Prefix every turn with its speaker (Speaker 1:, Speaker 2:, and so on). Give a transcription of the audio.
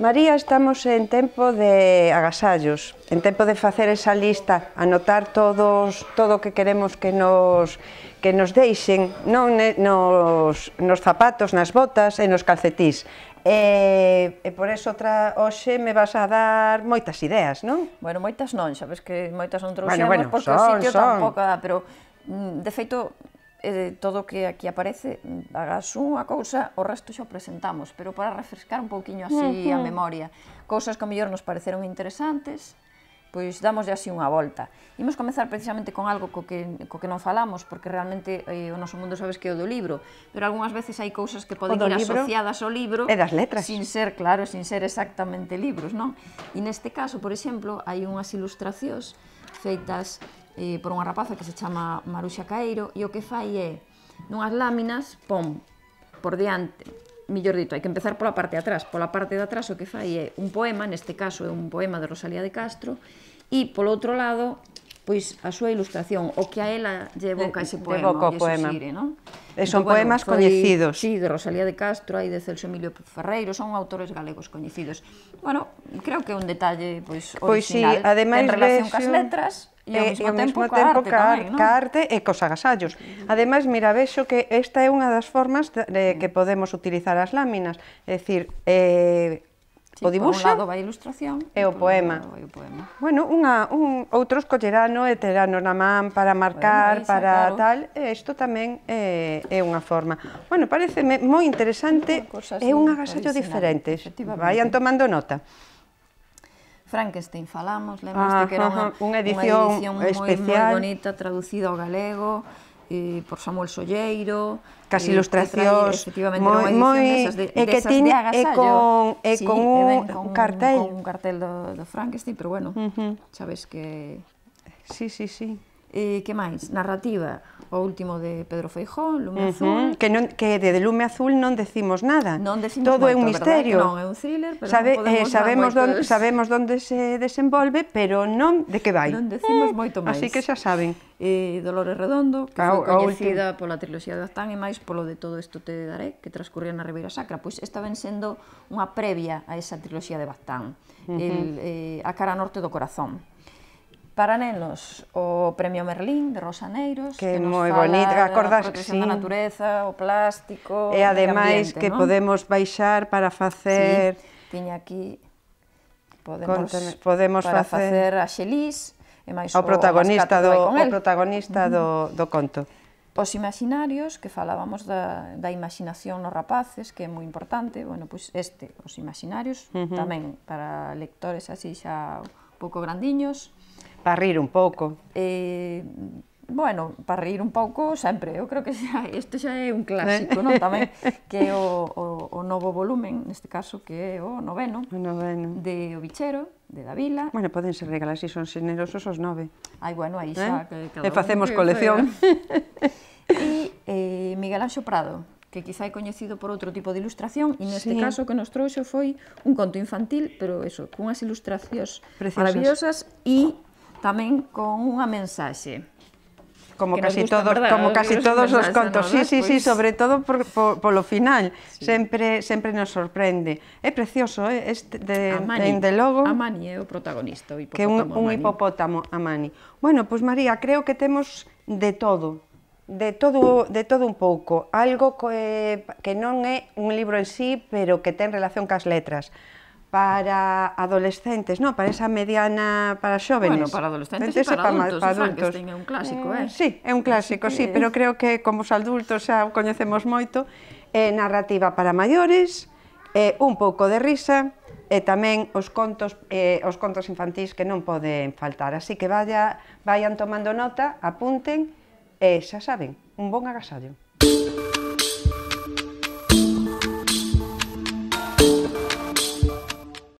Speaker 1: María, estamos en tempo de agasallos, en tempo de facer esa lista, anotar todos todo o que queremos que nos que nos deixen, non nos, nos zapatos, nas botas e nos calcetís. E, e por eso tra, hoxe me vas a dar moitas ideas, non? Bueno,
Speaker 2: moitas non, sabes que moitas non trouxemos bueno, bueno, porque son, o sitio son. tampouco dá, pero mm, de feito Eh, de todo o que aquí aparece, hagas unha cousa, o resto xa o presentamos, pero para refrescar un pouquiño así uh -huh. a memoria, cousas que a mellor nos pareceron interesantes, pois damos así unha volta. Imos comezar precisamente con algo co que, co que non falamos, porque realmente eh, o noso mundo sabes que é o do libro, pero algunhas veces hai cousas que poden ir asociadas ao libro e das letras. sin ser, claro, sin ser exactamente libros, non? E neste caso, por exemplo, hai unhas ilustracións feitas eh, por unha rapaza que se chama Maruxa Caeiro, e o que fai é, nunhas láminas, pon por diante, millor dito, hai que empezar pola parte de atrás, pola parte de atrás o que fai é un poema, neste caso é un poema de Rosalía de Castro, e polo outro lado, pois a súa ilustración, o que a ela lle evoca ese poema, evoca o poema. Xire, non? E son entón, bueno, poemas coñecidos. Sí, de Rosalía de Castro, hai de Celso Emilio Ferreiro, son autores galegos coñecidos. Bueno, creo que é un detalle pois, original. Pois sí, ademais en relación cas letras, E ao eh, mesmo, e, tempo, ao mesmo tempo, ca arte, tamén, arte
Speaker 1: e cos agasallos. Ademais, mira, vexo que esta é unha das formas de, que podemos utilizar as láminas. É dicir, eh,
Speaker 2: Sí, o dibuxo, por un lado
Speaker 1: vai ilustración e o poema. Vai o poema. Bueno, unha, un, outros collerano e terano na man para marcar, isa, para claro. tal, e isto tamén é, eh, é unha forma. Bueno, pareceme moi interesante, é un agasallo diferente. Vayan tomando nota.
Speaker 2: Frankenstein falamos, lembraste ah, que era unha, unha edición, unha edición especial. moi, moi bonita, traducida ao galego, eh, por Samuel Solleiro, eh, ilustracións, eh, ilustracións moi moi de, e que tiña e con e sí, con un con, cartel, con un cartel do, do Frankenstein, pero bueno, uh -huh. sabes que Sí, sí, sí. Eh, que máis? Narrativa, o último de
Speaker 1: Pedro Feijó, Lume uh -huh. Azul. Que, non, que de, de Lume Azul non decimos nada. Non decimos Todo é un misterio. Non, é un thriller, pero Sabe, non podemos eh, sabemos, don, sabemos donde se desenvolve, pero non de que vai. Non
Speaker 2: decimos eh, moito máis. Así que xa saben. Eh, Dolores Redondo, que foi coñecida pola triloxía de Aztán e máis polo de todo isto te daré, que transcurría na Ribeira Sacra. Pois esta ven sendo unha previa a esa triloxía de Baztán. Uh -huh. El, eh, a cara norte do corazón para nenos o Premio Merlín de Rosaneiros que, que moi bonito, acordas a protección sí. da natureza, o plástico, e ademais ambiente, que no? podemos
Speaker 1: baixar para facer sí, tiña aquí podemos con, podemos para facer, facer a
Speaker 2: Xelís e máis o, o protagonista do o
Speaker 1: protagonista do, do conto.
Speaker 2: Os imaginarios, que falábamos da, da imaginación nos rapaces, que é moi importante, bueno, pois este, os imaginarios, uh -huh. tamén para lectores así xa pouco grandiños,
Speaker 1: Para rir un pouco.
Speaker 2: Eh, bueno, para rir un pouco sempre, eu creo que xa, isto xa é un clásico, eh. non? Tamén que o, o, o novo volumen, neste
Speaker 1: caso que é o noveno, o noveno. de O Bichero, de da Vila. Bueno, poden ser regalas, se si son xenerosos os nove. Ai, bueno, aí xa... Eh? Que, e facemos colección.
Speaker 2: E eh, Miguel Anxo Prado, que quizá é coñecido por outro tipo de ilustración, e neste sí. caso que nos trouxo foi un conto infantil, pero eso, cunhas ilustracións Preciosas. maravillosas e
Speaker 1: tamén con unha mensaxe. Como que casi todos, verdad, como casi todos os contos. Sí, sí, sí, pois sobre todo por, por, lo final. Sí. Sempre sempre nos sorprende. É precioso, é eh, este de Amani, de logo. Amani é o protagonista, o hipopótamo. Que un, un hipopótamo Amani. Bueno, pois pues, María, creo que temos de todo de todo de todo un pouco, algo que, que non é un libro en sí, pero que ten relación cas letras para adolescentes, non, para esa mediana, para xóvenes. Bueno, para adolescentes e para, para adultos, para adultos. Frankenstein é un clásico, eh? eh? Sí, é un clásico, sí, sí, pero creo que como os adultos xa o coñecemos moito, é eh, narrativa para maiores, eh, un pouco de risa, e tamén os contos eh, os contos infantís que non poden faltar. Así que vaya, vayan tomando nota, apunten e xa saben, un bon agasallo.